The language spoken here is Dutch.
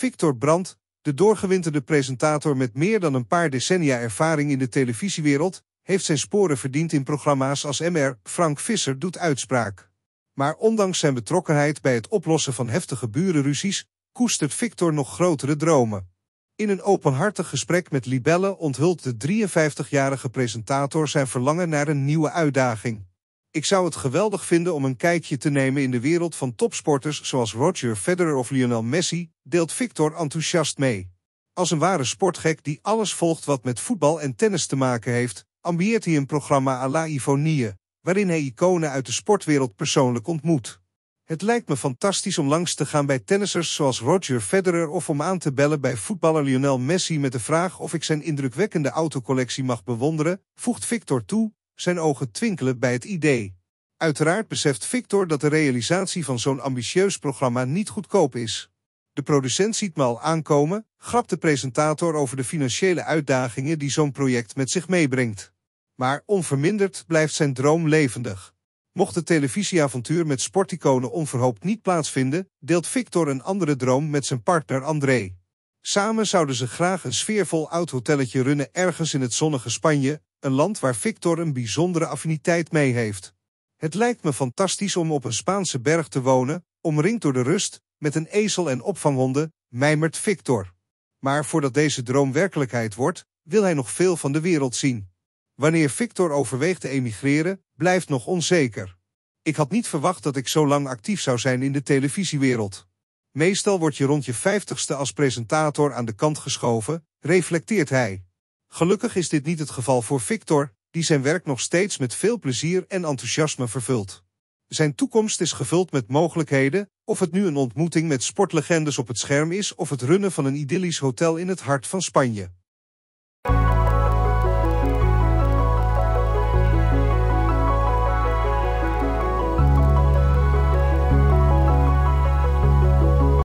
Victor Brandt, de doorgewinterde presentator met meer dan een paar decennia ervaring in de televisiewereld, heeft zijn sporen verdiend in programma's als MR. Frank Visser doet uitspraak. Maar ondanks zijn betrokkenheid bij het oplossen van heftige burenruzies, koestert Victor nog grotere dromen. In een openhartig gesprek met Libelle onthult de 53-jarige presentator zijn verlangen naar een nieuwe uitdaging. Ik zou het geweldig vinden om een kijkje te nemen in de wereld van topsporters zoals Roger Federer of Lionel Messi, deelt Victor enthousiast mee. Als een ware sportgek die alles volgt wat met voetbal en tennis te maken heeft, ambieert hij een programma à la Ivonie, waarin hij iconen uit de sportwereld persoonlijk ontmoet. Het lijkt me fantastisch om langs te gaan bij tennissers zoals Roger Federer of om aan te bellen bij voetballer Lionel Messi met de vraag of ik zijn indrukwekkende autocollectie mag bewonderen, voegt Victor toe, zijn ogen twinkelen bij het idee. Uiteraard beseft Victor dat de realisatie van zo'n ambitieus programma niet goedkoop is. De producent ziet me al aankomen, grapt de presentator over de financiële uitdagingen die zo'n project met zich meebrengt. Maar onverminderd blijft zijn droom levendig. Mocht het televisieavontuur met sporticonen onverhoopt niet plaatsvinden, deelt Victor een andere droom met zijn partner André. Samen zouden ze graag een sfeervol oud hotelletje runnen ergens in het zonnige Spanje, een land waar Victor een bijzondere affiniteit mee heeft. Het lijkt me fantastisch om op een Spaanse berg te wonen, omringd door de rust, met een ezel en opvanghonden, mijmert Victor. Maar voordat deze droom werkelijkheid wordt, wil hij nog veel van de wereld zien. Wanneer Victor overweegt te emigreren, blijft nog onzeker. Ik had niet verwacht dat ik zo lang actief zou zijn in de televisiewereld. Meestal word je rond je vijftigste als presentator aan de kant geschoven, reflecteert hij. Gelukkig is dit niet het geval voor Victor, die zijn werk nog steeds met veel plezier en enthousiasme vervult. Zijn toekomst is gevuld met mogelijkheden, of het nu een ontmoeting met sportlegendes op het scherm is of het runnen van een idyllisch hotel in het hart van Spanje.